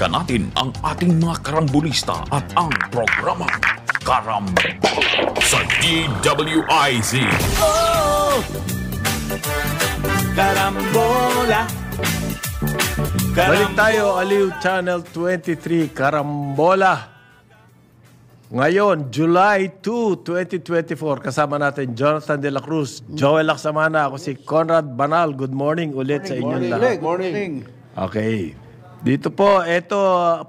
Balikan natin ang ating mga karambulista at ang programa Karambol sa DWIZ. Oh! Karambola! Karambola. Balik tayo, Aliw Channel 23, Karambola. Ngayon, July 2, 2024, kasama natin Jonathan De La Cruz, Joel Laksamana, ako si Conrad Banal. Good morning ulit morning, sa inyo morning, lahat. Good morning. Okay. Dito po, eto,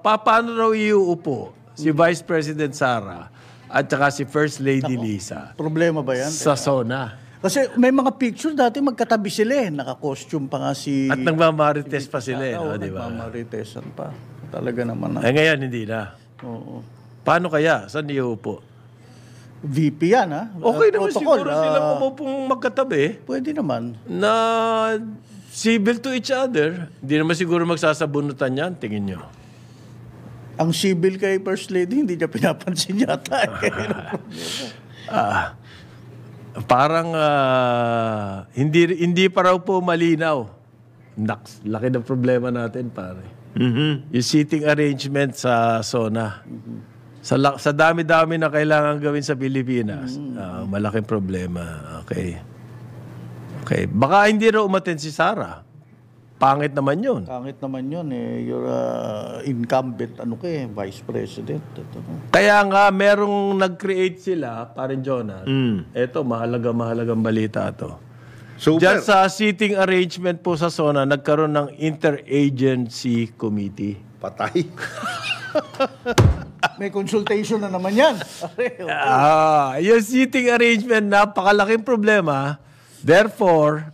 paano raw iuupo si Vice President Sara at saka si First Lady Ako. Lisa Problema ba yan? sa SONA? Kasi may mga picture dati magkatabi sila eh. Naka-costume pa nga si... At nagmamarites pa sila eh, no, di ba? Nagmamaritesan pa. Talaga naman. Ah. Eh ngayon, hindi na. Oo. Paano kaya? Saan iuupo? VP yan ha. Ah. Okay ah, naman Protocol, siguro sila pumupong magkatabi Pwede naman. na Civil to each other. Hindi naman siguro magsasabunutan yan, tingin nyo. Ang civil kay First Lady, hindi niya pinapansin yata. Eh. ah, parang uh, hindi hindi pa raw po malinaw. Naks, laki ng problema natin, pare. Mm-hmm. Yung seating arrangement sa SONA. Mm-hmm. Sa, sa dami-dami na kailangan gawin sa Pilipinas, mm-hmm. uh, malaking problema. Okay. Okay. Baka hindi raw umaten si Sara. Pangit naman yun. Pangit naman yun eh. Your uh, incumbent, ano ka eh, vice president. Ito. Kaya nga, merong nag-create sila, parin Jonas. Mm. Ito, mahalaga-mahalagang balita to. So, Diyan sa seating arrangement po sa SONA, nagkaroon ng interagency committee. Patay. May consultation na naman yan. ah, yung seating arrangement, napakalaking problema Therefore,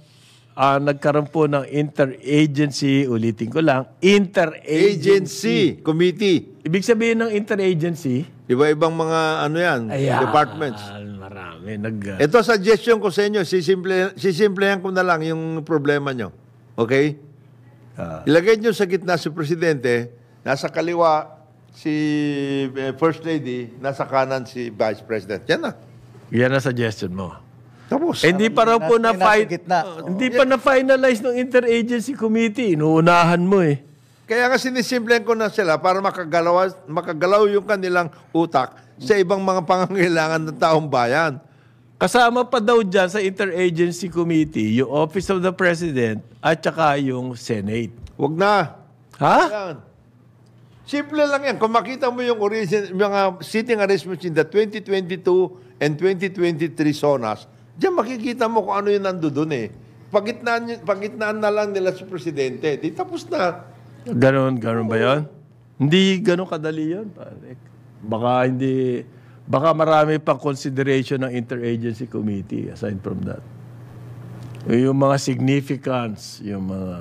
uh, nagkaroon po ng interagency, ulitin ko lang, interagency Agency. committee. Ibig sabihin ng interagency, Iba-ibang mga ano yan, Ayan, departments. Ah, marami nag uh, Ito suggestion ko sa inyo, sisimple, sisimplehan ko na lang yung problema nyo. Okay? Ah. Ilagay nyo sa gitna si Presidente, nasa kaliwa si eh, First Lady, nasa kanan si Vice President. Yan na. yan ang suggestion mo. Tapos. Eh, hindi pa raw po na, na, uh, oh, hindi pa na-finalize ng interagency committee. Inuunahan mo eh. Kaya nga sinisimplihan ko na sila para makagalaw, makagalaw yung kanilang utak sa ibang mga pangangailangan ng taong bayan. Kasama pa daw dyan sa interagency committee, yung Office of the President at saka yung Senate. Wag na. Ha? Yan. Simple lang yan. Kung makita mo yung origin, mga sitting arrangements in the 2022 and 2023 SONAS, Diyan makikita mo kung ano yung nandoon eh. Pagitnaan, pagitnaan na lang nila si presidente. Di tapos na. Ganon, ganon ba yan? Hindi ganon kadali yan. Baka hindi, baka marami pang consideration ng interagency committee aside from that. Eh, yung mga significance, yung mga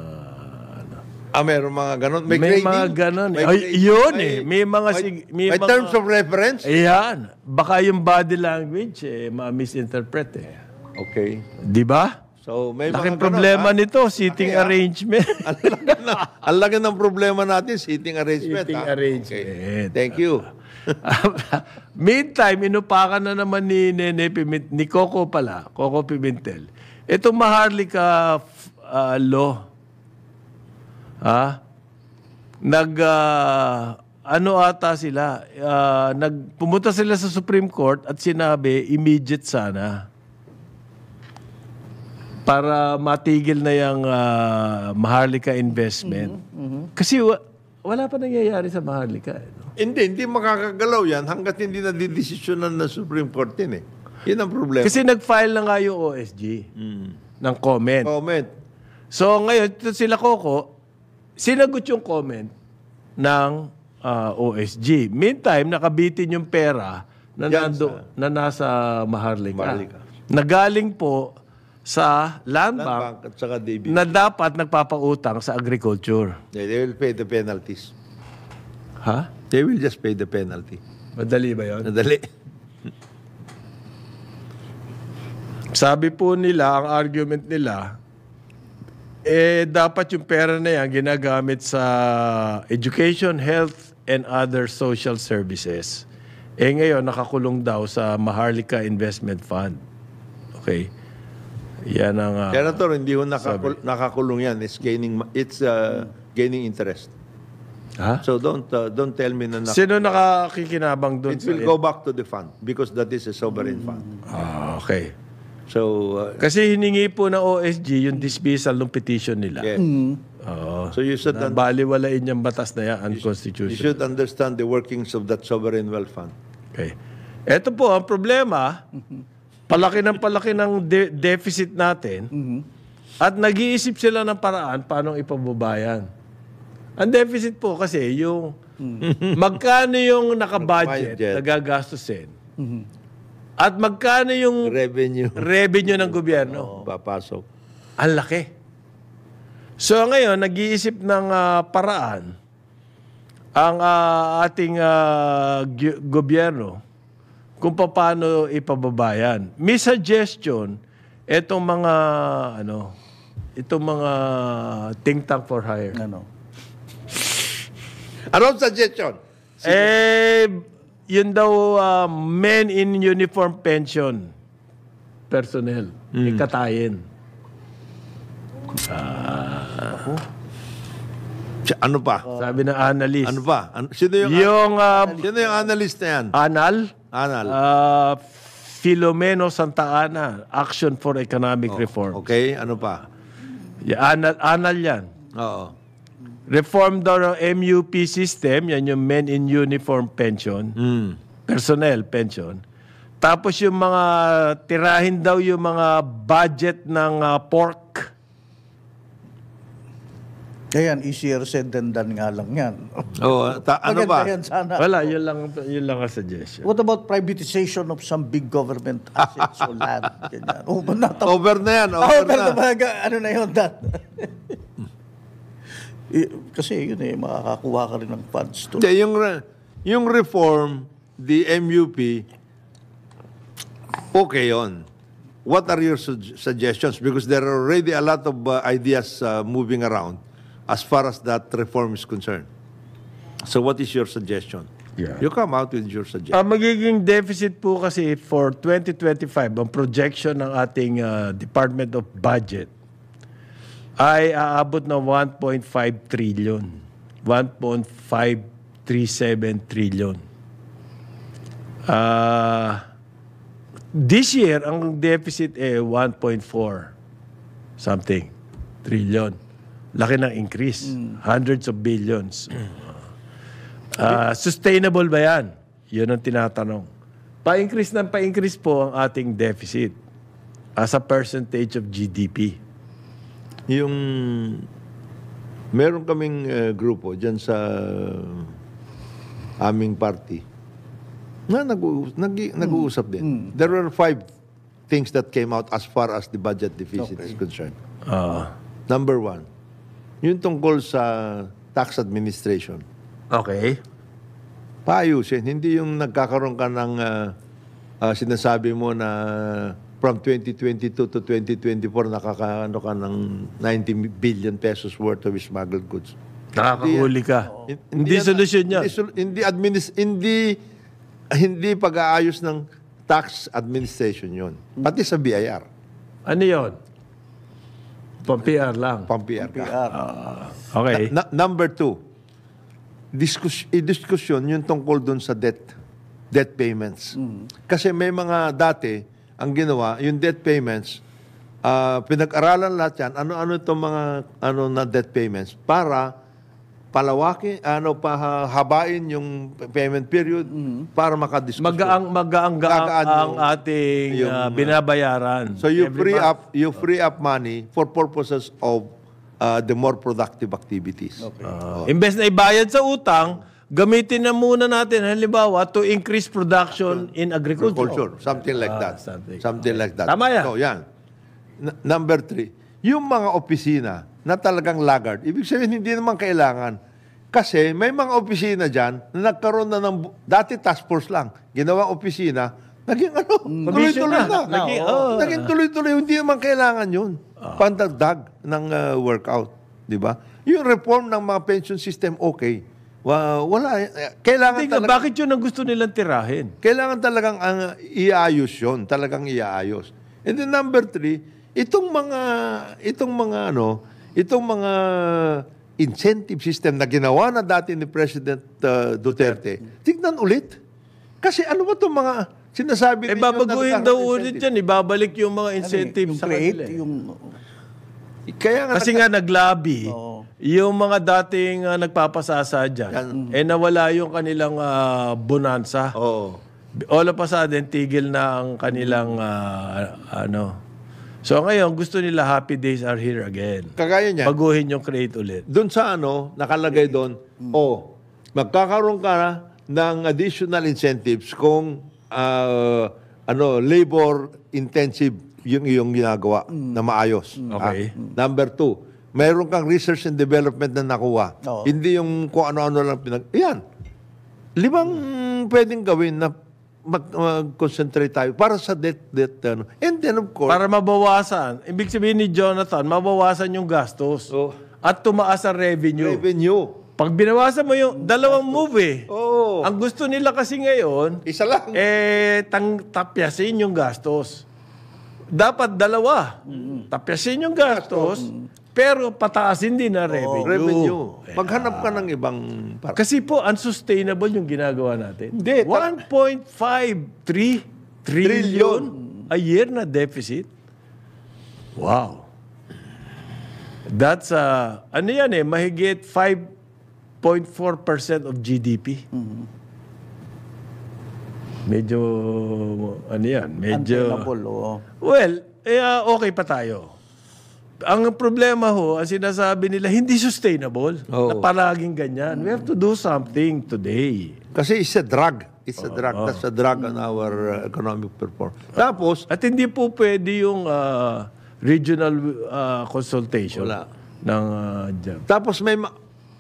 ano. Ah, meron mga ganon. May, may mga ganon. Eh. May Ay, yun eh. May mga... May, may, may mga, terms of reference. Ayan. Baka yung body language, eh, ma-misinterpret eh. Okay. Di ba? So, may Laking mga problema ganun, nito, seating Laki, ah. arrangement. ang, laki na, ang ng problema natin, seating arrangement. Sitting ha? arrangement. Okay. Thank you. Meantime, inupakan na naman ni Nene Piment, ni Coco pala, Coco Pimentel. Itong Maharlika uh, ah, law, ha? Nag, uh, ano ata sila, uh, nag, sila sa Supreme Court at sinabi, immediate sana para matigil na yung uh, Maharlika investment. Mm-hmm. Kasi wa- wala pa nangyayari sa Maharlika. Eh, no? Hindi, hindi makakagalaw yan hanggat hindi na didesisyonan ng Supreme Court din eh. Yun ang problema. Kasi nag-file na nga yung OSG mm. ng comment. Comment. So ngayon, sila Coco, sinagot yung comment ng uh, ah, OSG. Meantime, nakabitin yung pera na, nando, na nasa Maharlika. Maharlika. Nagaling po sa land, land bank, bank at saka DB. na dapat nagpapautang sa agriculture. Yeah, they will pay the penalties. Ha? Huh? They will just pay the penalty. Madali ba yon? Madali. Sabi po nila, ang argument nila, eh dapat yung pera na yan ginagamit sa education, health, and other social services. Eh ngayon, nakakulong daw sa Maharlika Investment Fund. Okay. Yan ang... Uh, Senator, hindi ho nakakul- nakakulong yan. It's gaining, it's, uh, gaining interest. Ha? So don't uh, don't tell me na nak- Sino nakakikinabang doon? It will go back to the fund because that is a sovereign fund. Ah, okay. So uh, kasi hiningi po ng OSG yung dismissal ng petition nila. Yeah. Mm. Mm-hmm. Oo. So you should na, baliwalain yung batas na yan unconstitutional. You should understand the workings of that sovereign wealth fund. Okay. Ito po ang problema. Mm-hmm palaki ng palaki ng de- deficit natin mm-hmm. at nag-iisip sila ng paraan paano ipababayan. Ang deficit po kasi yung mm-hmm. magkano yung nakabudget na gagastusin mm-hmm. at magkano yung revenue, revenue ng gobyerno. papasok. Ang laki. So ngayon, nag-iisip ng uh, paraan ang uh, ating uh, gobyerno kung paano ipababayan. May suggestion, itong mga, ano, itong mga think tank for hire. Ano? Anong suggestion? Sige. Eh, yun daw, uh, men in uniform pension personnel, mm. ikatayin. Uh, ano pa? Sabi ng analyst. Ano pa? An- sino yung, yung uh, sino yung analyst na yan? Anal? Anal. Uh, Filomeno Santa Ana, Action for Economic oh, Reform. Okay, ano pa? Yeah, anal, anal yan. Oo. Reform daw ng MUP system, yan yung men in uniform pension, mm. personnel pension. Tapos yung mga tirahin daw yung mga budget ng uh, pork Ayan, easier said than done nga lang yan. oh, ta- ano ba? sana. Wala, yun lang, yun lang ang suggestion. What about privatization of some big government assets o land? Ganyan. Oh, natap- over na yan, over, ah, over na. na. Ano na yun, that? Eh, kasi yun eh, makakakuha ka rin ng funds to. Hindi, yung, yung reform, the MUP, okay yon. What are your su- suggestions? Because there are already a lot of uh, ideas uh, moving around as far as that reform is concerned. So what is your suggestion? Yeah. You come out with your suggestion. uh, magiging deficit po kasi for 2025, ang projection ng ating uh, Department of Budget ay aabot na 1.5 trillion. 1.537 trillion. Uh, this year, ang deficit ay eh, 1.4 something trillion laki ng increase. Mm. Hundreds of billions. uh, sustainable ba yan? Yun ang tinatanong. Pa-increase ng pa-increase po ang ating deficit as a percentage of GDP. Yung meron kaming uh, grupo diyan sa aming party na nag-uusap nag, nag mm. din. Mm. There were five things that came out as far as the budget deficit okay. is concerned. Uh. Number one, yung tungkol sa tax administration. Okay. Paayusin. Hindi yung nagkakaroon ka ng uh, uh, sinasabi mo na from 2022 to 2024 nakakaano ka ng 90 billion pesos worth of smuggled goods. Nakakahuli ka. Hindi, hindi solusyon niya. Hindi, hindi, hindi, hindi pag-aayos ng tax administration yon. Pati sa BIR. Ano yon? pang lang. Pang-PR Uh, ah. okay. Na, na, number two, diskus- i-diskusyon yung tungkol dun sa debt debt payments. Mm. Kasi may mga dati, ang ginawa, yung debt payments, uh, pinag-aralan lahat yan, ano-ano itong mga ano na debt payments para palawaki, ano, habain yung payment period mm-hmm. para makadiskus. Magaang magaang Gagaan ang yung- ating yung, ah, binabayaran. So you free month. up you free up money for purposes of uh, the more productive activities. Ah. ah, Imbes na ibayad sa utang, gamitin na muna natin halimbawa to increase production in agriculture. Culture, something like ah, that. something. something like that. Tama yan. So, yan. N- number three, yung mga opisina na talagang laggard, ibig sabihin hindi naman kailangan kasi may mga opisina dyan na nagkaroon na ng, dati task force lang, ginawang opisina, naging ano, mm, tuloy-tuloy na. na. Naging, oh. naging tuloy-tuloy, hindi naman kailangan yun. Oh. Ah. Pandagdag ng uh, workout, di ba? Yung reform ng mga pension system, okay. Wow, wala. Eh, kailangan Tingnan, talaga, bakit yun ang gusto nilang tirahin? Kailangan talagang ang, ah, iayos yun. Talagang iayos. And then number three, itong mga, itong mga ano, itong mga incentive system na ginawa na dati ni President uh, Duterte, tignan ulit. Kasi ano ba itong mga sinasabi eh, babaguhin daw ulit yan. Eh. Ibabalik yung mga ano eh, incentive ano, yung sa kanila. Eh. Yung... Kaya nga, Kasi nga naglabi. Oo. Yung mga dating uh, nagpapasasa dyan, yan. eh nawala yung kanilang uh, bonanza. Oo. All of a sudden, tigil na ang kanilang uh, ano, So ngayon, gusto nila happy days are here again. Kagaya niya. Baguhin yung create ulit. Doon sa ano, nakalagay doon, mm. oh, magkakaroon ka ng additional incentives kung uh, ano, labor intensive yung iyong ginagawa mm. na maayos. Mm. Ah, okay. Ah, number two, mayroon kang research and development na nakuha. Oo. Hindi yung kung ano-ano lang pinag... Yan. Limang pwedeng gawin na mag, mag-concentrate tayo para sa debt, debt, ano. And then, of course... Para mabawasan. Ibig sabihin ni Jonathan, mabawasan yung gastos. Oh. At tumaas ang revenue. Revenue. Pag binawasan mo yung dalawang move eh. Oo. Oh. Ang gusto nila kasi ngayon, isa lang. Eh tang tapyasin yung gastos. Dapat dalawa. Mm-hmm. Tapyasin yung gastos. mm pero pataasin din na revenue. Oh, revenue. Yeah. Maghanap ka ng ibang... Para. Kasi po, unsustainable yung ginagawa natin. Hindi. 1.53 trillion, trillion a year na deficit. Wow. That's, uh, ano yan eh, mahigit 5.4% of GDP. Mm-hmm. Medyo, ano yan, medyo... Well, eh, ah, okay pa tayo ang problema ho, ang sinasabi nila, hindi sustainable. Oo. Na palaging ganyan. We have to do something today. Kasi it's a drug. It's a drug. That's a drug on our uh, economic performance. Tapos, At hindi po pwede yung ah, regional ah, consultation Wala. ng ah, Tapos may ma-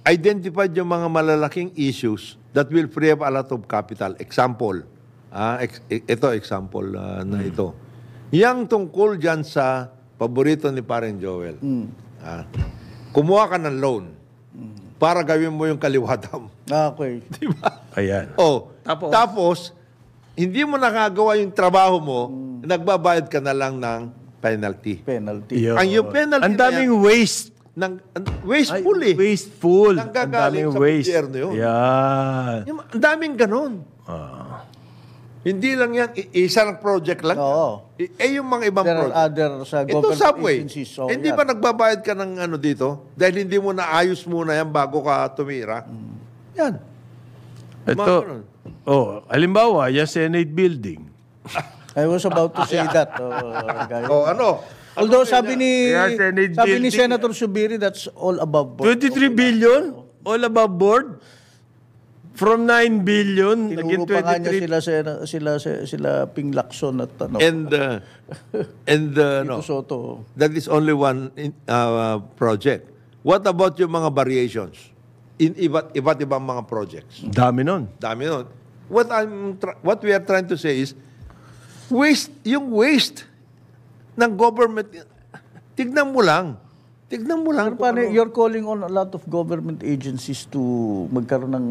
identified yung mga malalaking issues that will free up a lot of capital. Example, ah, ex- e-, ito example ah, na hmm. ito. Yang tungkol dyan sa paborito ni parang Joel. Mm. Ah, kumuha ka ng loan para gawin mo yung kaliwatam. Ah, okay. Di ba? Ayan. Oh, tapos, tapos hindi mo nakagawa yung trabaho mo, mm. nagbabayad ka na lang ng penalty. Penalty. Yo. Ang yung penalty Ang daming yan, waste. Nang, wasteful Ay, eh. Wasteful. Ang daming sa waste. Yan. Yan. Ang daming ganon. Hindi lang yan, isang project lang. Oo. Eh, yung mga ibang there project. Other sa Ito subway. So, hindi yan. ba nagbabayad ka ng ano dito? Dahil hindi mo naayos muna yan bago ka tumira. Mm. Yan. Ito, oh, halimbawa, yung Senate building. I was about to say that. Oh, oh ano? Although ano sabi ni sabi ni Senator Subiri, that's all above board. 23 billion? All above board? From 9 billion, naging 23. Pa niya sila, sila, sila, sila Ping Lacson at ano. And, uh, and uh, no, Soto. that is only one in, uh, project. What about yung mga variations in iba't, iba't ibang mga projects? Dami nun. Dami nun. What, I'm what we are trying to say is, waste, yung waste ng government, tignan mo lang. Tignan mo lang. Sir, paano, ano, you're calling on a lot of government agencies to magkaroon ng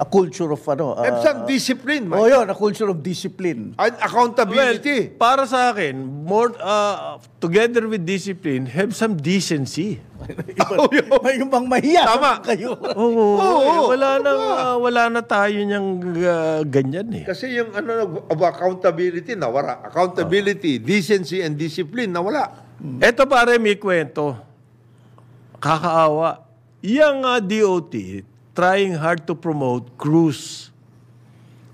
a culture of ano. Uh, ah, Ebsang eh, discipline. Man. Oh, yun, a culture of discipline. And accountability. Well, para sa akin, more, uh, together with discipline, have some decency. Iba, oh, yun. may ibang mahiya Tama. kayo. Oo, oh, oh, oh, wala, na, uh, ah, wala na tayo niyang uh, ganyan eh. Kasi yung ano, accountability nawala. Accountability, oh. decency, and discipline nawala. Ito pare may kwento nakakaawa. Yang uh, DOT trying hard to promote cruise.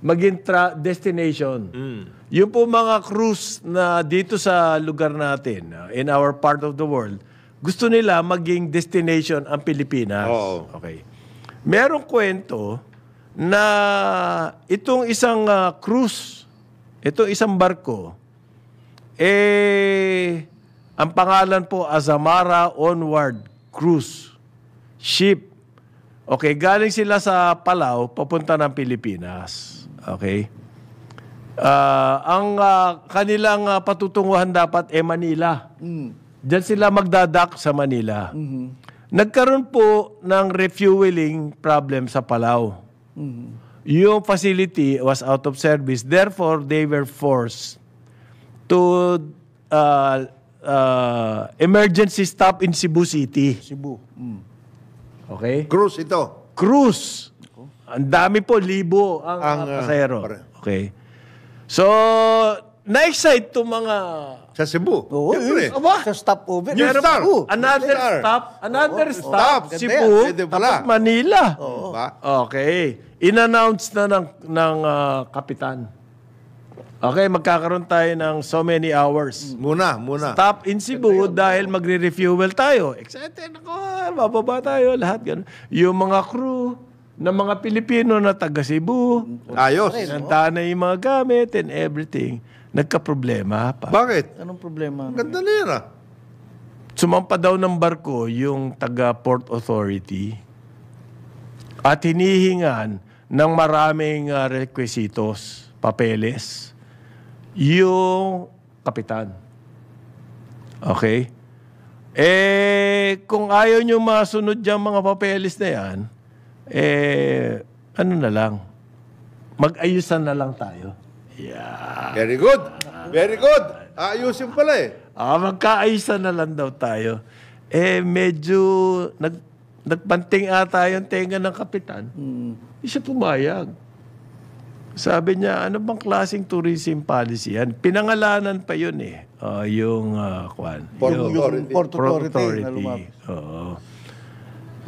Maging tra- destination. Mm. Yung po mga cruise na dito sa lugar natin, uh, in our part of the world, gusto nila maging destination ang Pilipinas. Oo. Okay. Merong kwento na itong isang uh, cruise, itong isang barko, eh, ang pangalan po Azamara Onward cruise, ship. Okay, galing sila sa Palau, papunta ng Pilipinas. Okay? Uh, ang uh, kanilang uh, patutunguhan dapat ay eh, Manila. Mm. Diyan sila magdadak sa Manila. Mm-hmm. Nagkaroon po ng refueling problem sa Palau. Mm-hmm. Yung facility was out of service. Therefore, they were forced to uh, uh, emergency stop in Cebu City. Cebu. Mm. Okay? Cruise ito. Cruise. Ang dami po, libo ang, ang uh, uh pasahero. Pare. Okay. So, na-excite to mga... Sa Cebu. Oo. Siyempre. Aba, sa stopover. New Pero, Star. Oh, another Star. stop. Another oh, stop. Oh, Cebu. Tapos Manila. Oo. Oh. Okay. In-announce na ng, ng uh, kapitan. Okay, magkakaroon tayo ng so many hours. Muna, muna. Stop in Cebu dahil magre-refuel tayo. Excited ako, bababa tayo, lahat ganun. Yung mga crew ng mga Pilipino na taga Cebu, Ayos. nanta na yung mga gamit and everything, nagka-problema pa. Bakit? Anong problema? Ganda nila. Ah. Sumampa daw ng barko yung taga Port Authority at hinihingan ng maraming ah, requisitos, papeles yung kapitan. Okay? Eh, kung ayaw nyo masunod yung mga papelis na yan, eh, ano na lang, mag-ayusan na lang tayo. Yeah. Very good. Very good. Aayusin pala eh. Ah, magkaayusan na lang daw tayo. Eh, medyo nag, nagbanting ata yung tenga ng kapitan. Hmm. Isa pumayag. Sabi niya, ano bang klaseng tourism policy yan? Pinangalanan pa yun eh. Uh, yung, uh, kwan, Port authority. Port authority. authority.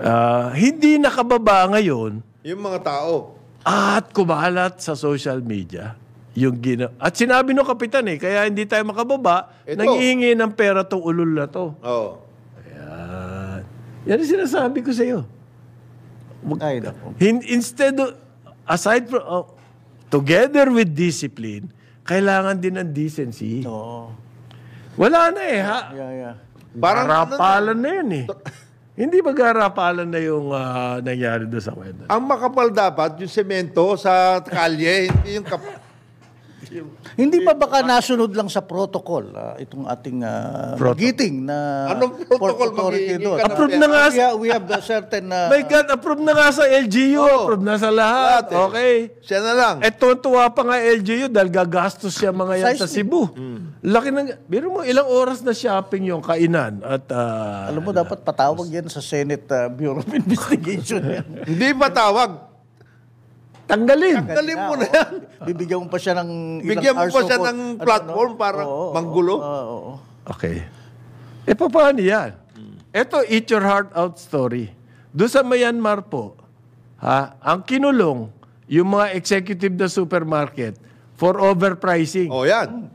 Uh, hindi nakababa ngayon. Yung mga tao. At kumalat sa social media. Yung gina At sinabi no kapitan eh, kaya hindi tayo makababa, Ito. nangihingi ng pera tong ulol na to. Oo. Oh. Ayan. Yan ang sinasabi ko sa iyo. Ay, in- instead of, aside from, uh, together with discipline, kailangan din ng decency. Oo. Wala na eh. Ha? Yeah, yeah. Parang ano Rapalan na, na yun eh. Hindi ba garapalan na yung uh, nangyari doon sa weather? Ang makapal dapat, yung semento sa kalye, hindi yung kap- hindi pa baka nasunod lang sa protocol uh, itong ating uh, ah, meeting na Anong protocol authority doon? Approve na nga. We we have a certain... Uh, My God, approve na nga sa LGU. Oh, approve na sa lahat. eh. Okay. Siya na lang. Eh, tuwa pa nga LGU dahil gagastos siya mga yan sa Cebu. Mm. Laki ng... Biro mo, ilang oras na shopping yung kainan at... Uh, Alam mo, dapat patawag yan sa Senate uh, Bureau of Investigation. Hindi patawag Tanggalin. Tanggalin mo na yan. Bibigyan mo pa siya ng ilang mo pa siya ng platform para ano? manggulo. Okay. E paano yan? Ito, eat your heart out story. Doon sa Myanmar po, ha, ang kinulong, yung mga executive na supermarket for overpricing. Oh, yan.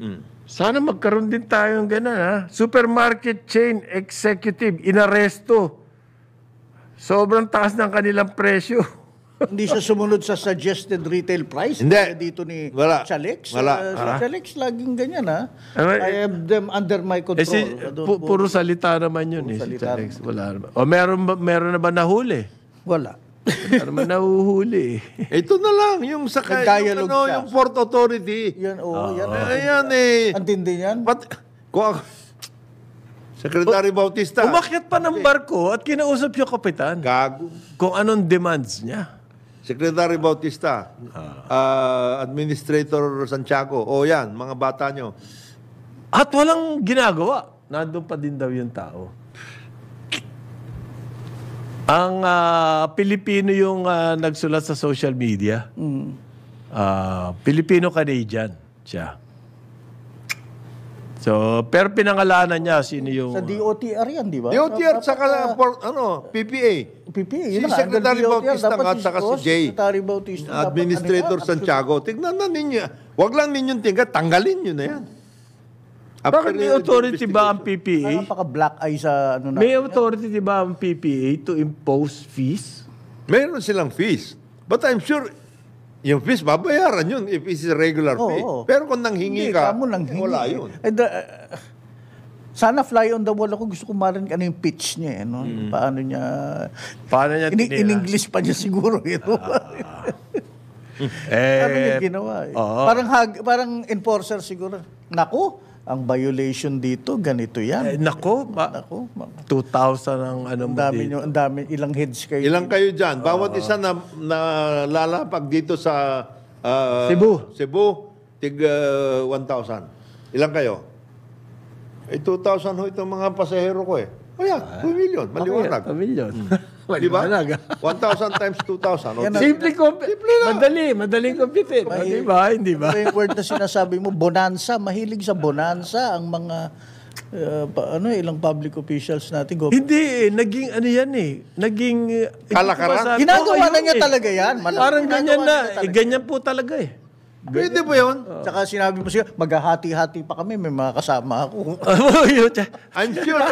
Mm. Sana magkaroon din tayo ng ganun, ha? Supermarket chain executive, inaresto. Sobrang taas ng kanilang presyo. Hindi siya sumunod sa suggested retail price. Hindi. Kaya dito ni Wala. Chalix. Eh, Wala. Uh, si ah. Chalix laging ganyan ha. Right. Eh, I have them under my eh, control. si, pu- puro salita naman yun. eh, Si Chalix. Wala naman. O meron, ba, meron na ba nahuli? Wala. Wala naman nahuhuli. Ito na lang, yung sa yung, ano, siya. yung Port Authority. Yan, oo. Oh, yan. Ayan eh. Antindi yan. But, kung Secretary Bautista. Umakyat pa ng barko at kinausap yung kapitan. Gago. Kung anong demands niya. Secretary Bautista, uh, Administrator Santiago, o yan, mga bata nyo. At walang ginagawa. Nandun pa din daw yung tao. Ang uh, Pilipino yung uh, nagsulat sa social media. Mm. Uh, Pilipino-Canadian siya. So, pero pinangalanan niya sino yung... Sa DOTR yan, di ba? DOTR, sa for, ano, PPA. PPA, yun Si na, under Secretary DOTR, Bautista dapat nga, si saka si Ross, Jay, Secretary Bautista. dapat Administrator ano Santiago. Tignan na ninyo. Huwag lang ninyong tinga, tanggalin nyo na yan. After Bakit may authority ba ang PPA? Ah, napaka-black eye sa ano na. May authority di ba ang PPA to impose fees? Meron silang fees. But I'm sure yung fees, babayaran yun if it's a regular oh, fee. Oh. Pero kung nanghingi Hindi, ka, nanghingi. wala yun. And uh, eh, eh, sana fly on the wall ako. Gusto ko marinig ano yung pitch niya. Eh, no? Mm. Paano niya... Paano niya in, in English pa niya siguro. Eh, no? ah. eh, ano niya eh, ginawa? Eh? Oh. Parang, hag, parang enforcer siguro. Naku, ang violation dito, ganito yan. Eh, nako, ma- nako, ma- 2,000 ang ano mo ang dami dito. Nyo, ang dami, ilang heads kayo. Ilang dito? kayo dyan? Bawat isa na, na lalapag dito sa ah, Cebu. Cebu, tig ah, 1,000. Ilang kayo? Eh, 2,000 ho itong mga pasahero ko eh. Oh yeah, 2 ah. million. Maliwanag. Hmm. Diba? Okay, 2 million. Di ba? 1,000 times 2,000. simple, simple na. Madali, madaling computin. Oh, Di ba? Hindi ba? Yung word na sinasabi mo, bonanza. Mahilig sa bonanza ang mga uh, pa, ano eh, ilang public officials natin go. Hindi eh, naging ano yan eh. Naging uh, kalakaran. Ginagawa na niya eh. talaga yan. Malam. Parang ganyan na, na eh, ganyan po talaga eh. Pwede ba yun? Oh. Tsaka sinabi mo siya, maghahati-hati pa kami, may mga kasama ako. I'm sure.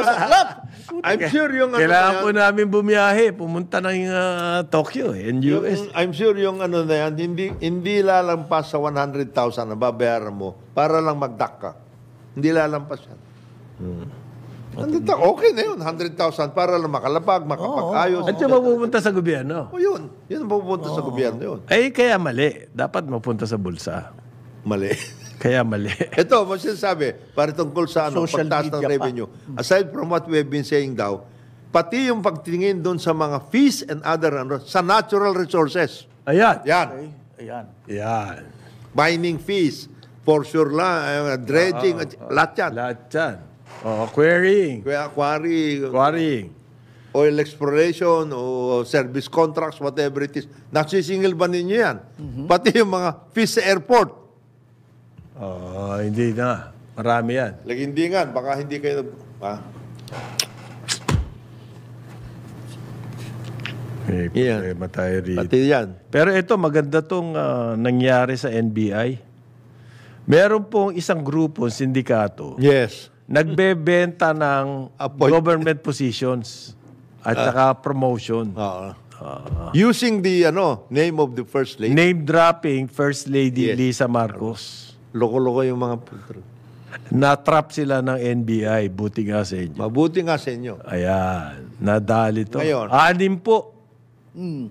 I'm sure yung... Ano Kailangan ano po namin bumiyahe, pumunta ng uh, Tokyo and eh, US. Yung, I'm sure yung ano na yan, hindi, hindi lalampas sa 100,000 na babayaran mo para lang ka. Hindi lalampas yan. Hmm. 100,000, okay na yun. 100,000 para lang makalapag, makapag-ayos. At yung mapupunta sa gobyerno. O oh, yun. Yun ang mapupunta sa gobyerno yun. Eh, kaya mali. Dapat mapunta sa bulsa. Mali. Kaya mali. Ito, mo sinasabi, para tungkol sa ano, Social pagtaas ng media pa. revenue. Aside from what we have been saying daw, pati yung pagtingin doon sa mga fees and other, ano, sa natural resources. Ayan. Yan. Ayan. Yan. Mining fees, for sure lang, eh, dredging, at ah, ah, lahat yan. Lahat yan. Oh, quarry. Kuya quarry, Quarry. oil exploration o service contracts, whatever it is. Nagsisingil ba ninyo yan? Mhm. Pati yung mga fish sa airport. Oh, hindi na. Marami yan. Lagindingan, baka hindi kayo... Ah, Eh, Yan. problema tayo rito. pati yan. Pero ito, maganda tong ah, nangyari sa NBI. Meron pong isang grupo, sindikato, Yes nagbebenta ng Appoint- government positions at ah. saka promotion. Oo. Ah, ah. Using the ano name of the first lady. Name dropping First Lady Yes. Lisa Marcos. Loko-loko yung mga putro. Natrap sila ng NBI. Buti nga sa inyo. Mabuti nga sa inyo. Ayan. Nadali to. Ngayon. Anim po. Hmm.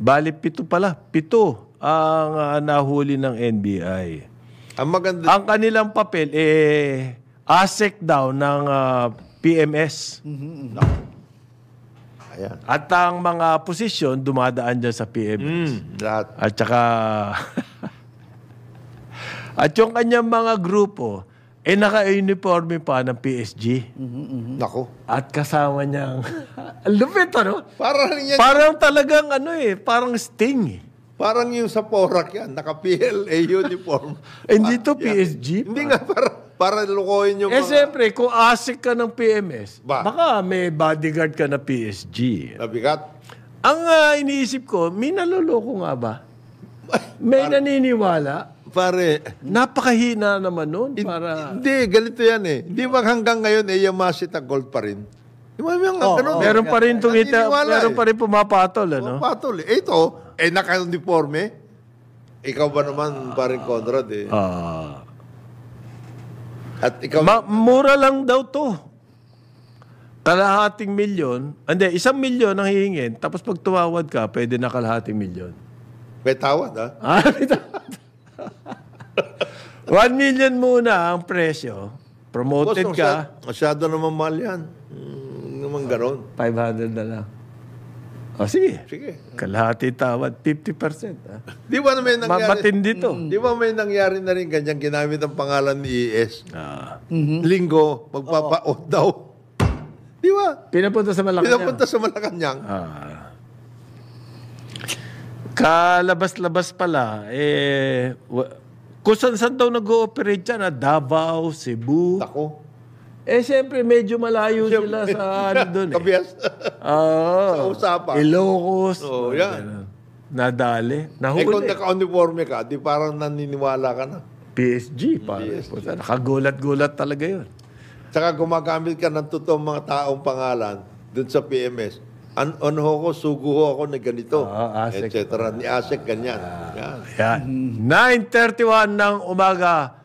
Bali, pito pala. Pito ang ah, nahuli ng NBI. Ang maganda Ang kanilang papel, eh, ASEC daw ng ah, PMS. Ayan. At ang mga posisyon dumadaan dyan sa PMS. Mm, lahat. At saka... at yung kanyang mga grupo, eh naka-uniforme pa ng PSG. Nako. At kasama niyang... Ang lupit, ano? Parang yan. Parang talagang ano eh, parang sting eh. Parang yung sa Porak yan. Naka-PLA uniform. Hindi to PSG. Hindi nga parang... Para lukoyin yung eh, mga... siyempre, kung asik ka ng PMS, ba? baka may bodyguard ka na PSG. Nabigat? Ang uh, iniisip ko, may naloloko nga ba? May Para... naniniwala? Pare. Napakahina naman nun. Para... Hindi, galito yan eh. Hindi ba hanggang ngayon, eh, Yamashita Gold pa rin? Di ba, yung, ganun, oh, meron pa rin itong ita, eh. meron pa rin pumapatol, ano? Pumapatol. Eh, ito, eh, naka-uniforme. Ikaw ba naman, uh, parin Conrad, eh. Uh, at ikaw... Ma- mura lang daw to. Kalahating milyon. Hindi, isang milyon ang hihingin. Tapos pag tumawad ka, pwede na kalahating milyon. May tawad, ha? Ah, may tawad. One million muna ang presyo. Promoted Boss, ka. Masyado naman mahal yan. Mm, naman garon. 500 na lang. Oh, sige. Sige. Kalahati tawad, 50%. Ah. Di ba may nangyari? Mabatindi to. Mm. Di ba may nangyari na rin ganyan, ginamit ang pangalan ni ES? Ah. Mm-hmm. Linggo, magpapaot oh. daw. Di ba? Pinapunta sa Malacanang. Pinapunta sa Malacanang. Ah. Kalabas-labas pala, eh, kung saan-saan daw nag-ooperate dyan, ah, Davao, Cebu. Ako. Eh, siyempre, medyo malayo sila sa ano doon eh. Kabias. Oo. Sa usapan. Ilocos. Oo, oh, yan. Nadali. Nahuli. Eh, kung naka-uniforme ka, di parang naniniwala ka na. PSG, parang. PSG. Nakagulat-gulat talaga yun. Tsaka gumagamit ka ng totoong mga taong pangalan doon sa PMS. An onho ko, suguho ako na ganito. Oo, ah, Asik. Et cetera. Ni Asik, ganyan. Ah, yan. yan. 9.31 ng umaga.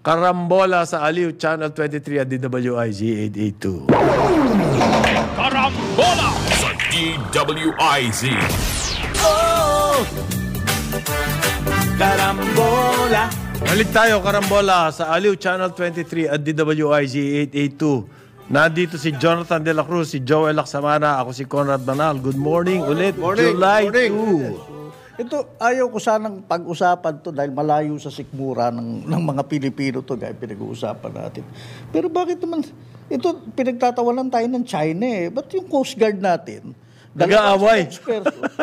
Karambola sa Aliw Channel 23 at DWIG 882. Karambola sa DWIZ. Oh! Karambola. Balik tayo, Karambola, sa Aliw Channel 23 at DWIG 882. Nandito si Jonathan De La Cruz, si Joel Laksamana, ako si Conrad Banal. Good morning ulit, morning. July morning. 2. Ito, ayaw ko sanang pag-usapan to dahil malayo sa sikmura ng, ng mga Pilipino to gaya pinag-uusapan natin. Pero bakit naman, ito, pinagtatawanan tayo ng China eh. Ba't yung Coast Guard natin? Nag-aaway.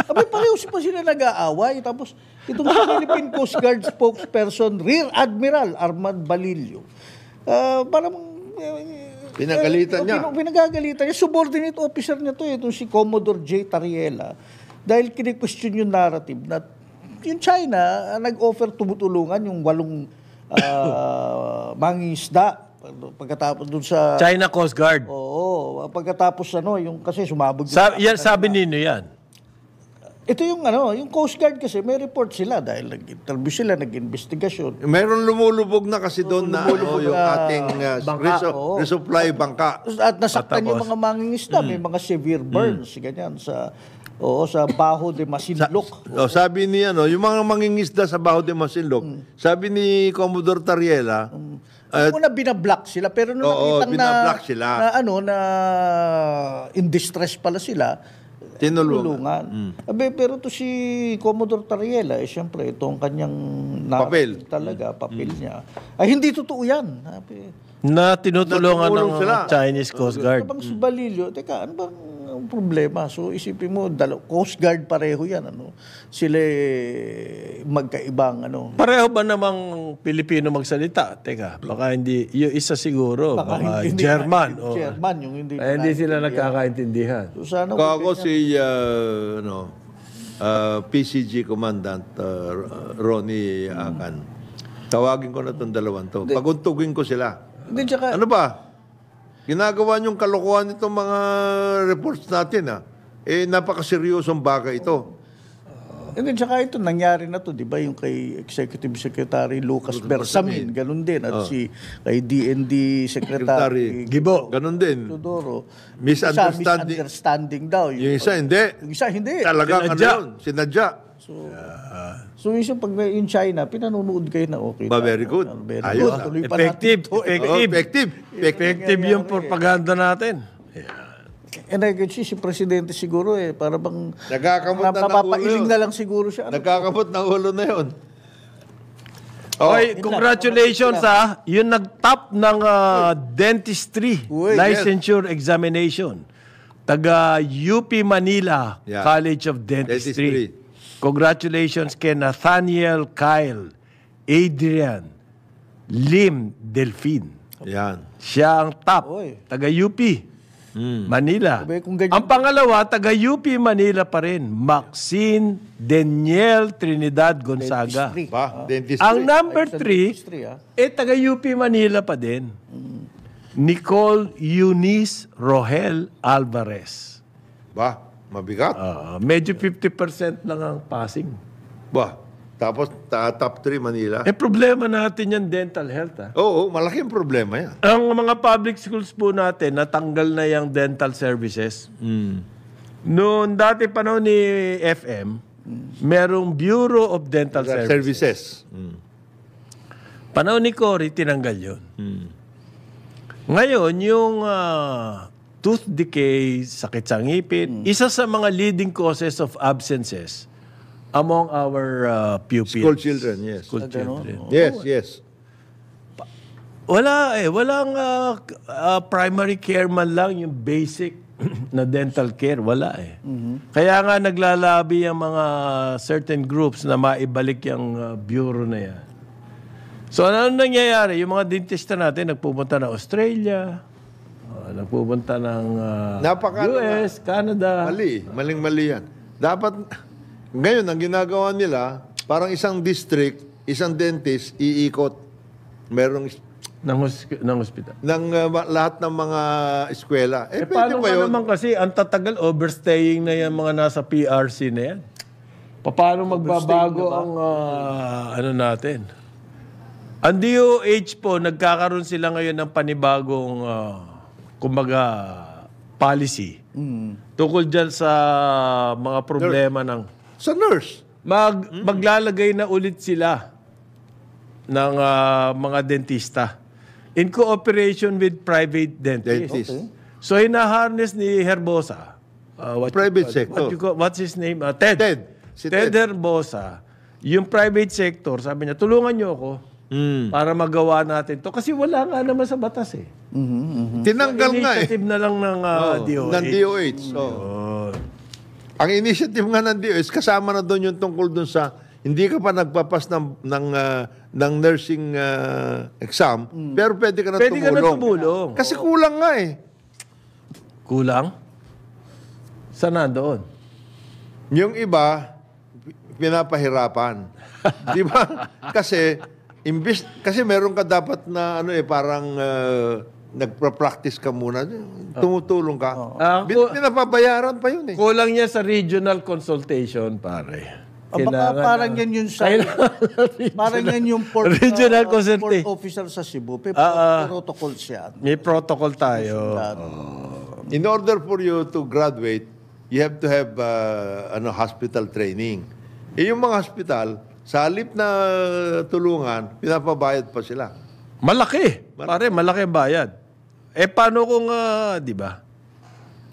Abay, pareho si pa sila nag-aaway. Tapos, itong sa Philippine Coast Guard spokesperson, Rear Admiral Armand Balilio. uh, ah, parang eh, Pinagalitan eh, niya. Pinagagalitan niya. Subordinate officer niya to, eh, itong si Commodore J. Tariela. Dahil kine-question yung narrative na yung China ah, nag-offer tumutulungan yung walong ah, uh, mangisda pagkatapos dun sa China Coast Guard. Oo, pagkatapos ano, yung kasi sumabog. Sa, yan, sabi nino yan. Ito yung ano, yung Coast Guard kasi may report sila dahil nag-interview sila, nag-investigasyon. Meron lumulubog na kasi doon na ano, yung na ating uh, bangka, resu- oh. resupply bangka. At nasaktan Patapos. yung mga mangingisda, mm. may mga severe mm. burns, mm. ganyan sa Oo, sa Baho de Masinloc. Sa, oh, sabi ni ano, yung mga mangingisda sa Baho de Masinloc, mm. sabi ni Commodore Tariela, um, uh, una binablock sila pero nung oo, nakitang na, sila. na ano na in distress pala sila, tinulungan. Mm. Abe, pero to si Commodore Tariela, eh, siyempre, itong kanyang papel. talaga, mm. papel mm. niya. Ay, hindi totoo yan. Abe. Na tinutulungan ng sila. Chinese Coast Guard. Ito bang subalilyo? Teka, ano bang ang problema. So isipin mo, dalaw, Coast Guard pareho yan. Ano? Sila eh, magkaibang ano. Pareho ba namang Pilipino magsalita? Teka, baka hindi, yung isa siguro, baka, baka hindi German. Na, o, oh. German, yung hindi. Eh, Ay, hindi sila nagkakaintindihan. So, sana Kako si, uh, ano, uh, PCG Commandant uh, Ronnie Akan. Hmm. Tawagin ko na itong dalawang to. Paguntugin ko sila. Hindi, tsaka, ano ba? Ginagawa niyong kalokohan itong mga reports natin ha. Ah. Eh, napakaseryosong bagay ito. And then saka ito, nangyari na to, di ba? Yung kay Executive Secretary Lucas Bersamin, ganun din. At oh. si kay DND Secretary Gibo, ganun din. Tudoro. Misunderstanding. Isa, misunderstanding daw. Yung, yung isa hindi. Yung isa hindi. Talagang sinadya. ano yun, sinadya. So, yeah. So yung pag may in China, pinanonood kayo na okay. Ba, very good. Ah, very Ayun, good. Tuloy effective, pa effective, oh, effective. Effective yung propaganda natin. Yeah. And I can see si Presidente siguro eh, para bang Nagkakamot na napapailing na, na lang siguro siya. Ano? Nagkakamot ng ulo na yun. Oh, okay, congratulations ha. Yung ah. nag-top ng uh, dentistry Uy, licensure yes. examination. Taga UP Manila yeah. College of Dentistry. dentistry. Congratulations kay Nathaniel Kyle, Adrian, Lim Delfin. Yan. Siya ang top. Oy. Taga UP. Mm. Manila. ganyan... Ang pangalawa, taga UP Manila pa rin. Maxine Daniel Trinidad Gonzaga. Ba, ah. Ang number 3, ah. eh taga UP Manila pa din. Hmm. Nicole Eunice Rohel Alvarez. Ba, Mabigat. Uh, medyo 50% lang ang passing. Ba, tapos ta top 3 Manila. Eh problema natin yan dental health ah. Oo, malaking problema yan. Ang mga public schools po natin natanggal na yung dental services. Mm. Noon dati pa panahon ni FM, merong Bureau of Dental That Services. Services. Mm. Panahon ni Cory tinanggal yun. Mm. Ngayon yung uh, tooth decay, sakit sa ngipin. Mm. Isa sa mga leading causes of absences among our uh, pupils. School children, yes. School children. Oh. Yes, yes. Wala eh. Walang uh, uh, primary care man lang, yung basic na dental care, wala eh. Mm-hmm. Kaya nga naglalabi ang mga certain groups na maibalik yung uh, bureau na yan. So ano nangyayari? Yung mga dentista natin nagpupunta na Australia, Ah, nagpupunta napupunta ng uh, Napaka, US, Canada. Mali, maling-mali yan. Dapat, ngayon, ang ginagawa nila, parang isang district, isang dentist, iikot. Merong ng, ng hospital. Ng uh, lahat ng mga eskwela. Eh, eh paano ba naman kasi, ang tatagal, overstaying na yan mga nasa PRC na yan. Paano magbabago ang uh, ano natin? Ang DOH po, nagkakaroon sila ngayon ng panibagong uh, kumbaga, policy mm. tungkol dyan sa mga problema Nurse. ng... Sa nurse? Mag, mm. Maglalagay na ulit sila ng uh, mga dentista in cooperation with private dentists. Dentist. Okay. So, hinaharness ni Herbosa. Uh, what private you, uh, sector. What call, what's his name? Uh, Ted. Ted. Si Ted, Ted Herbosa. Yung private sector, sabi niya, tulungan niyo ako Mm. Para magawa natin to. Kasi wala nga naman sa batas eh. Mm-hmm, mm-hmm. Tinanggal so, nga eh. Initiative na lang ng uh, oh, DOH. Ng DOH. So, oh. Ang initiative nga ng DOH, kasama na doon yung tungkol doon sa hindi ka pa nagpapas ng ng uh, ng nursing uh, exam, mm. pero pwede ka na pwede tumulong. Pwede ka na tumulong. Kasi Oo. kulang nga eh. Kulang? Sana doon? Yung iba, pinapahirapan. Di ba? Kasi Imbis, kasi meron ka dapat na ano eh, parang uh, nagpa-practice ka muna. Tumutulong ka. Oh. Uh, pinapabayaran pa yun eh. Kulang niya sa regional consultation, pare. Ah, baka parang yan yung sa... parang yan yung port, regional uh, port officer sa Cebu. May uh, uh, protocol siya. May protocol tayo. Oh. In order for you to graduate, you have to have uh, ano hospital training. Eh, yung mga hospital, sa halip na tulungan, pinapabayad pa sila. Malaki. malaki. Pare, malaki bayad. Eh, paano kung, uh, di ba?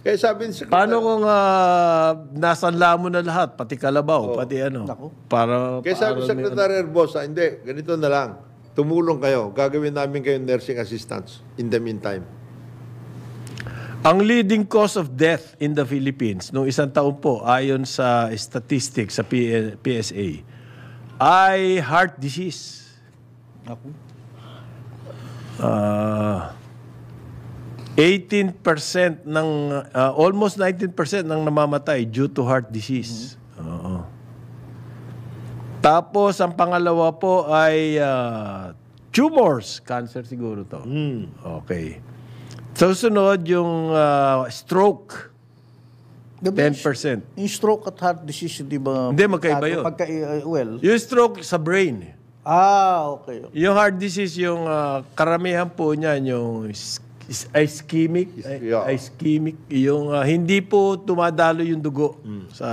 Kaya sabi ni Paano kung uh, ah, nasanla mo na lahat, pati kalabaw, oh. pati ano? Naku. Para, Kaya sabi ni Secretary ano. hindi, ganito na lang. Tumulong kayo. Gagawin namin kayo nursing assistants in the meantime. Ang leading cause of death in the Philippines noong isang taon po ayon sa statistics sa PSA I heart disease. Ako? Uh, 18% ng, uh, almost 19% ng namamatay due to heart disease. Mm-hmm. Oo. Tapos, ang pangalawa po ay uh, tumors. Cancer siguro to. Mm. Okay. So sunod yung uh, stroke. Diba, 10%. Yung stroke at heart disease, di ba? Hindi, magkaiba yun. Pagka, eh, eh, well. Yung stroke sa brain. Ah, okay. okay. Yung heart disease, yung uh, karamihan po niya, yung is ischemic, yeah. ischemic, yung uh, hindi po tumadalo yung dugo mm. sa...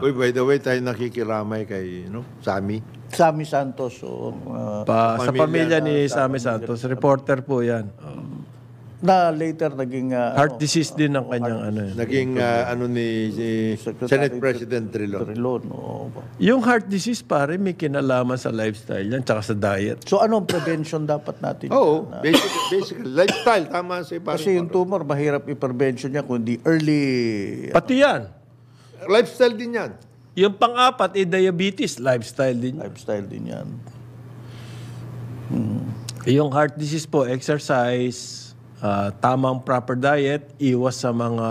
Uy, by the way, tayo nakikiramay kay, no? Sami. Sami Santos. So, uh, ah, pa, pamilya sa pamilya na, ni Sami Santos. Reporter po yan. Oh na later naging uh, Heart ano, disease din ang kanyang ano. eh. Naging ah, ano ni si eh, Senate President Trilon. Trilon. oo. Yung heart disease pare may kinalaman sa lifestyle yan tsaka sa diet. So anong prevention dapat natin? Oo, oh, ah? basically, basically lifestyle tama si pare. Kasi yung tumor, mahirap i-prevention niya kundi early ano. Pati yan. Lifestyle din 'yan. Yung pang-apat eh diabetes lifestyle din. lifestyle din yan. Yung heart disease po exercise, Uh, ah, tamang proper diet, iwas sa mga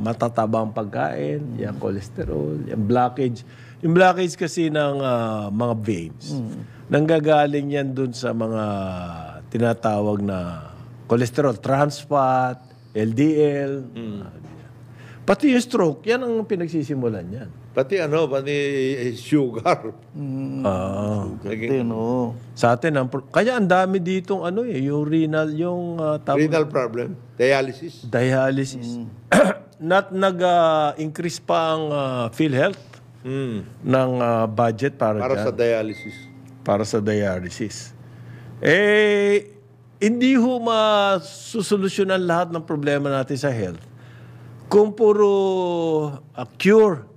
matatabang pagkain, yung cholesterol, yung blockage. Yung blockage kasi ng uh, mga veins. Mm. Nanggagaling yan dun sa mga tinatawag na cholesterol trans fat, LDL. Mm. Uh, pati yung stroke, yan ang pinagsisimulan yan. Pati ano, pati eh, sugar. Mm. Ah. Naging, no. Sa atin, ang, kaya ang dami ditong ano eh, yung renal, yung uh, tawag- renal problem. Dialysis. dialysis. Mm. Not nag-increase pa ang uh, PhilHealth Mm. ng uh, budget para, Para sa dialysis. para sa dialysis. Eh, hindi ho masusolusyonan lahat ng problema natin sa health kung puro uh, cure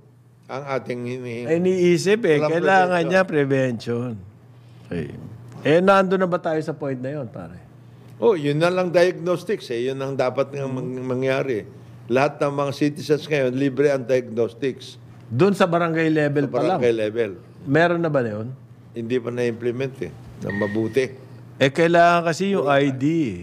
ang ating hinihingi. Ay, iniisip eh. kailangan prevention. niya prevention. Okay. Eh, nando na ba tayo sa point na yon pare? Oh, yun na lang diagnostics eh. Yun ang dapat nga mang- mangyari. Lahat ng mga citizens ngayon, libre ang diagnostics. Doon sa barangay level pa lang. Barangay level. Meron na ba na yun? Hindi pa na-implement eh. Na mabuti. Eh, kailangan kasi yung ID. eh.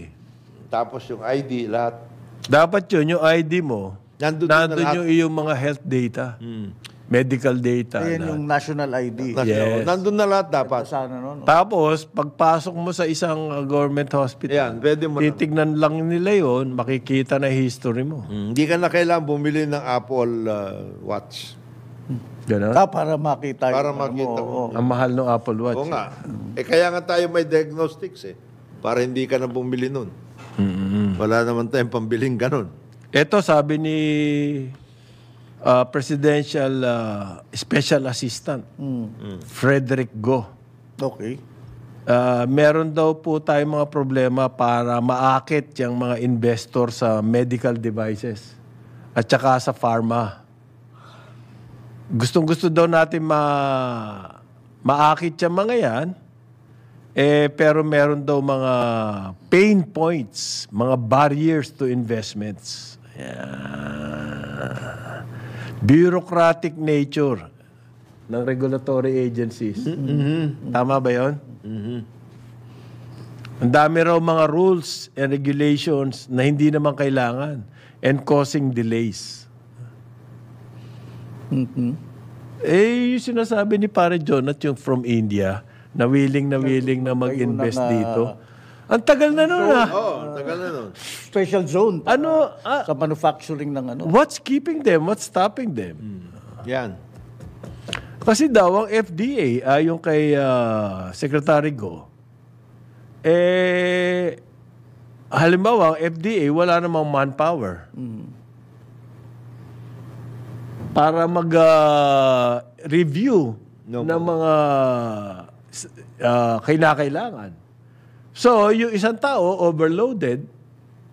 Tapos yung ID, lahat. Dapat yun, yung ID mo. Nandun, Nandun na yung iyong mga health data. Hmm medical data. Ayan lahat. yung national ID. Yes. Nandun na lahat dapat. sana nun. Tapos, pagpasok mo sa isang uh, government hospital, Ayan, pwede mo na. titignan lang nila yon, makikita na history mo. Hmm, Hindi ka na kailangan bumili ng Apple uh, Watch. Ganun? Ah, para makita Para yung- ano? makita Oo, mo. Ang mahal ng Apple Watch. Oo nga. Eh kaya nga tayo may diagnostics eh. Para hindi ka na bumili nun. Wala naman tayong pambiling ganun. Ito sabi ni uh, presidential uh, special assistant, mm. Frederick Go. Okay. Uh, meron daw po tayong mga problema para maakit yung mga investor sa medical devices at saka sa pharma. Gustong-gusto daw natin ma maakit yung mga yan. Eh, pero meron daw mga pain points, mga barriers to investments. Yeah bureaucratic nature ng regulatory agencies. Mm-hmm. Tama ba yon? Mm-hmm. Ang dami raw mga rules and regulations na hindi naman kailangan and causing delays. Mm-hmm. Eh, yung sinasabi ni Pare Jonat yung from India, na willing na willing na mag-invest dito ang tagal na noon ah. Oo, ang tagal na noon. Special zone. Ano? ah, sa manufacturing ng ano. What's keeping them? What's stopping them? Hmm. Yan. Kasi daw ang FDA, ah, yung kay ah, Secretary Go, eh, halimbawa ang FDA wala namang manpower. Para mag-review ah, No. ng mga s- ah, kinakailangan. So, yung isang tao, overloaded,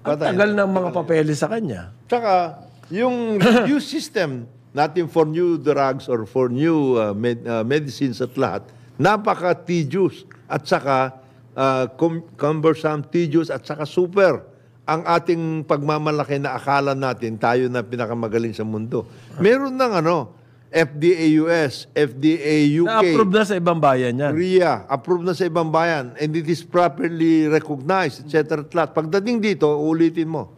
ang Patay. tagal ng mga papeles sa kanya. Tsaka, yung review system natin for new drugs or for new uh, med- uh, medicines at lahat, napaka-tedious at saka uh, cum- cumbersome, tedious at saka super ang ating pagmamalaki na akala natin tayo na pinakamagaling sa mundo. Meron nang ano, FDA US, FDA UK. Na-approve na sa ibang bayan yan. RIA, approved na sa ibang bayan. And it is properly recognized, etc. Pagdating dito, ulitin mo.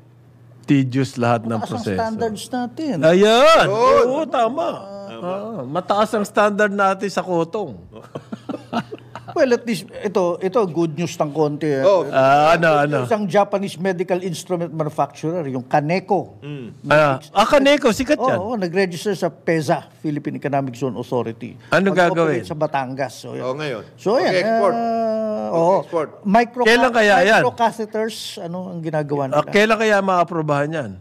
Tedious lahat ng Mataas proseso. ang standards natin. Ayan! Oo, tama. Ah, mataas ang standard natin sa kotong. Well, at least, ito, ito, good news ng konti. Eh. Oh. Ah, ano, ano? Isang Japanese medical instrument manufacturer, yung Kaneko. Mm. Ah, ah, Kaneko, sikat yan. Oo, oh, nag-register sa PESA, Philippine Economic Zone Authority. Ano gagawin? Sa Batangas. So, yan. Oh, ngayon. So, yan. Export. Uh, ah, oh, export. Micro kailan kaya yan? Microcatheters, ano ang ginagawa nila? Uh, kailan kaya maaprobahan yan?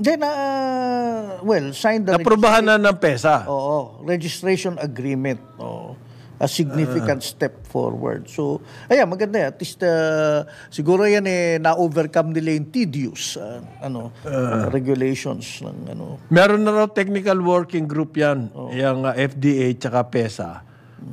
Then, uh, well, signed the... Naprobahan na ng PESA. Oo, registration agreement. Oo a significant ah. step forward. So, ayan, maganda yan. At least, uh, siguro yan eh, na-overcome nila yung tedious uh, ano, uh, regulations. Ng, ano. Meron na raw technical working group yan, oh. yung uh, FDA tsaka PESA.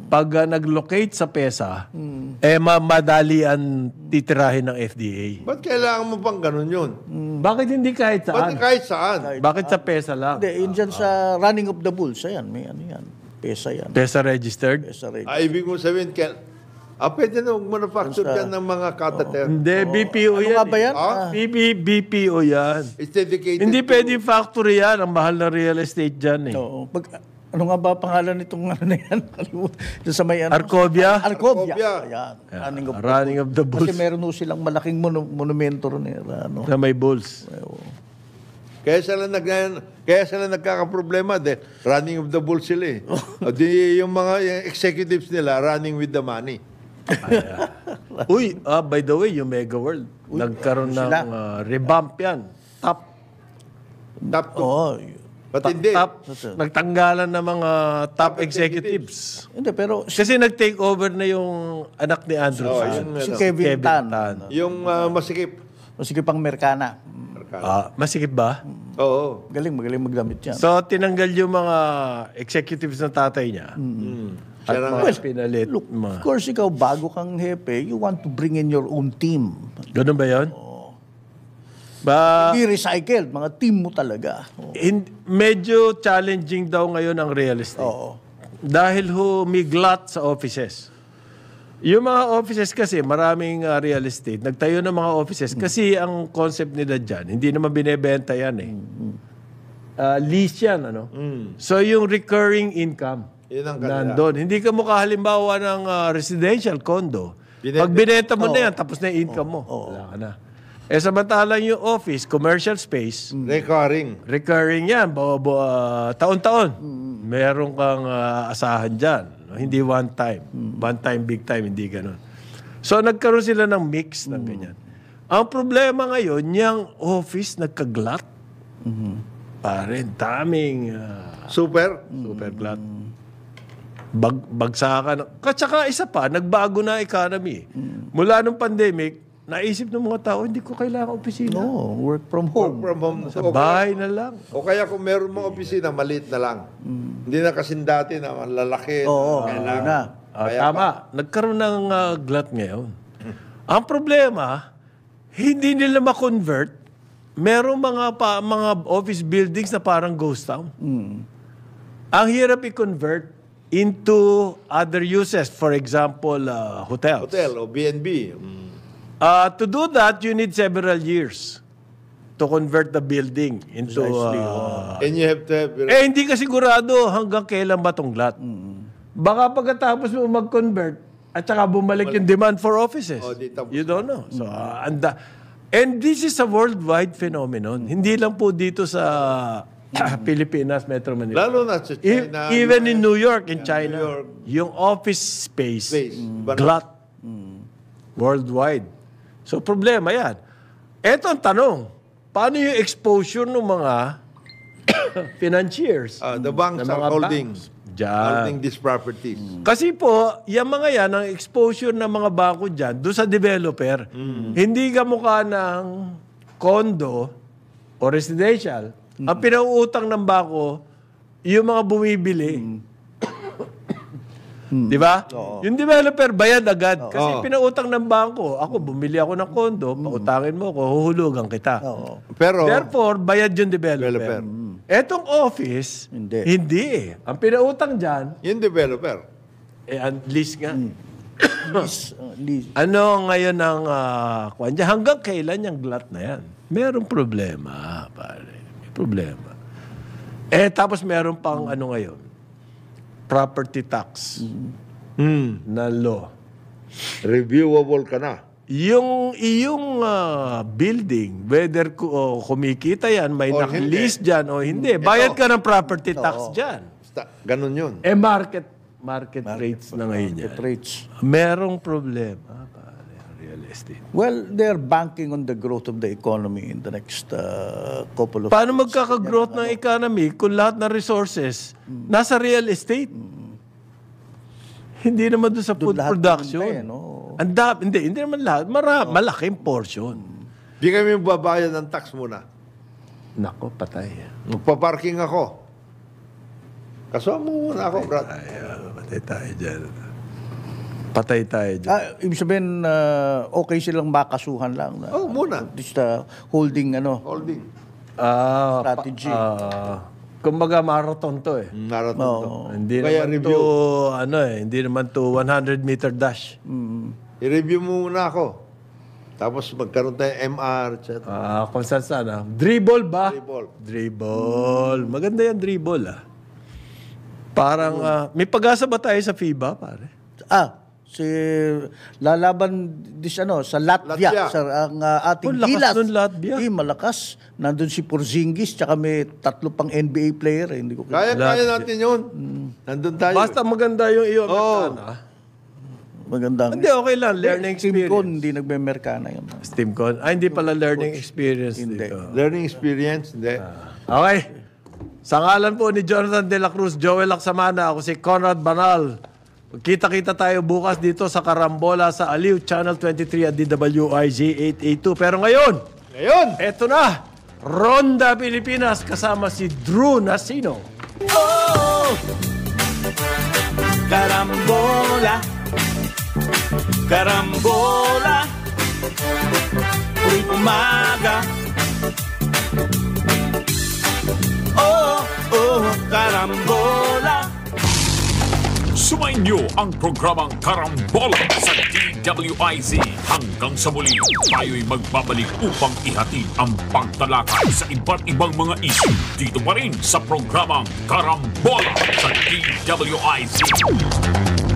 Pag uh, nag-locate sa PESA, mm. eh ma- madali ang titirahin ng FDA. Ba't kailangan mo pang ganun yun? Mm. Bakit hindi kahit saan? Bakit kahit saan? Kahit Bakit sa PESA lang? Hindi, yun dyan ah, sa running of the bulls. Ayan, may ano yan. PESA yan. PESA registered? PESA registered. Ah, ibig mo sabihin, can, ah, pwede na manufacture yan ng mga catheter. Oh, hindi, BPO Ano yan. nga eh. ba yan? Ah. BPO yan. It's dedicated Hindi to- pwede factory yan. Ang mahal na real estate dyan eh. Oo. Pag, ano nga ba pangalan nitong ano na yan? Doon sa may ano? Arcovia? Arcovia. Arcovia. Ayan. Running of the of the Bulls. Kasi meron ho silang malaking monumento ron Ano. Sa may bulls. Eh, oo. Kaya sila nag kaya sila nagkakaproblema dahil running of the bull sila eh. o di yung mga yung executives nila running with the money. Uy, uh, by the way, yung Mega World, Uy, nagkaroon ng uh, revamp yan. Top. Top two. Oo. But top, hindi. Top, uh, nagtanggalan ng mga top, top executives. executives. Hindi, pero... Kasi nag-take over na yung anak ni Andrew. Oh, yun, si Kevin, Kevin Tan. Tan. Yung uh, masikip. Masikip ang Merkana kalye. Ah, masikip ba? Oo. Galing, magaling magdamit siya. So, tinanggal yung mga executives ng tatay niya. Mm. At Siya na mga pinalit. Look, of course, ikaw, bago kang hepe, you want to bring in your own team. Ganun ba yun? Ba, Be recycled, mga team mo talaga. Oo. in, medyo challenging daw ngayon ang real estate. Oo. Dahil ho, miglat sa offices. Yung mga offices kasi, maraming uh, real estate. Nagtayo ng mga offices kasi ang concept nila dyan, hindi naman binebenta yan eh. Uh, lease yan, ano? Mm. So yung recurring income Yun ang kanila. nandun. Hindi ka mukha halimbawa ng uh, residential condo. Bine- Pag binenta mo na yan, tapos na yung income mo. Wala ka na. Eh samantalang yung office, commercial space, mm. Recurring. recurring yan, bu- bu- ah, taon-taon. Mm. Meron kang ah, asahan dyan. No? Hindi one time. One time, big time, hindi ganun. So nagkaroon sila ng mix na mm. ganyan. Ang problema ngayon, yung office nagkaglat. Mm-hmm. Pare, daming... Uh, super. Mm. Super glat. Bag, bagsakan. At saka isa pa, nagbago na economy. Mm-hmm. Mula nung pandemic, Naisip ng mga tao, hindi ko kailangan opisina. No, work from home. Work from home. Sa bahay na lang. O kaya kung meron mga opisina, maliit na lang. Mm. Hindi na kasing dati na lalaki. Oo, na, na. Ah, tama. Pa. Nagkaroon ng uh, glut ngayon. Ang problema, hindi nila ma-convert. Merong mga pa, mga office buildings na parang ghost town. Mm. Ang hirap i-convert into other uses. For example, uh, hotels. Hotel o BNB. Mm. Uh, to do that, you need several years to convert the building into... Uh, oh. And you have to have... Eh, hindi ka sigurado hanggang kailan ba tunglat. Mm. Baka pagkatapos mo mag-convert, at saka bumalik, yung demand for offices. Oh, you don't know. So, uh, and, the, uh, and this is a worldwide phenomenon. Hindi lang po dito sa Pilipinas, Metro Manila. Lalo na sa e, China. E- even in New York, in China, York. yung office space, space. Mm, glut. Mm. Worldwide. So, problema yan. Eto ang tanong, paano yung exposure ng mga financiers? Uh, the banks are holding, dyan. holding these properties. Mm. Kasi po, yung mga yan, ang exposure ng mga bangko dyan, doon sa developer, mm. hindi kamukha ng condo o residential. Mm. Ang pinauutang ng bangko, yung mga bumibili, mm Hmm. 'Di ba? Oo. Yung developer bayad agad Oo. kasi pinautang ng bangko. Ako bumili ako ng kondo, mm. pautangin mo ako, huhulugan kita. Oo. Pero, Therefore, bayad yung developer. Developer. Mm. Etong office, Hindi. hindi. eh. Ang pinautang dyan, yung developer. eh, ang lease nga. Mm. Lease, uh, Ano ngayon ang uh, Hanggang kailan yung glat na yan? Merong problema, pare. May problema. Eh, tapos meron pang ano ngayon property tax mm. Hmm. na law. Reviewable ka na. Yung iyong uh, building, whether ku- kumikita yan, may Or naklease dyan o hindi, Ito. bayad ka ng property Ito. tax dyan. Sta- ganun yun. Eh market, market, market rates na ngayon market rates. Merong problema estate? Well, they're banking on the growth of the economy in the next uh, couple of Paano years. magkakagrowth ng ano? economy kung lahat ng resources mm. nasa real estate? Mm. Hindi naman doon sa doon food production. Eh, no? Ang dami, hindi, hindi naman lahat. Mara, no. Malaking portion. Hindi kami babayad ng tax muna. Nako, patay. Magpa-parking ako. Kasama mo muna ako, patay brad. Tayo, patay tayo dyan. Patay tayo dyan. Ah, ibig sabihin, uh, okay silang makasuhan lang. Na, oh, muna. Just uh, holding, ano? Holding. Uh, strategy. Uh, kumbaga marathon to eh. Marathon no. to. Hindi Kaya naman review. to, ano eh, hindi naman to 100 meter dash. Mm. I-review mo muna ako. Tapos magkaroon tayo MR, etc. Ah, uh, kung saan saan ah. Dribble ba? Dribble. Dribble. Mm. Maganda yan, dribble ah. Parang, uh, may pag-asa ba tayo sa FIBA, pare? Ah, si lalaban dis ano sa Latvia, Latvia. sa ang uh, ating oh, gilas. Nun, Latvia. Eh, malakas. Nandun si Porzingis tsaka may tatlo pang NBA player, eh. hindi ko kaya kaya kaya natin 'yun. Mm. Nandun tayo. Basta maganda yung iyo oh. Amerikana. Maganda. Hindi okay lang learning Steam experience. Steam hindi nagme-merkana 'yun. Steam con. Ay ah, hindi pala learning experience hindi. dito. Learning experience hindi. Ah. Okay. Sa ngalan po ni Jonathan De La Cruz, Joel Laksamana, ako si Conrad Banal. Kita-kita tayo bukas dito sa Karambola sa Aliw Channel 23 at DWIZ 882. Pero ngayon, ngayon, eto na, Ronda Pilipinas kasama si Drew Nasino. Oh, karambola, karambola, uy umaga. Oh, oh, karambola. Sumainyo ang programang Karambola sa DWIZ. Hanggang sa muli, tayo'y magbabalik upang ihatid ang pagtalakay sa iba't ibang mga isyu. Dito pa rin sa programang Karambola sa DWIZ.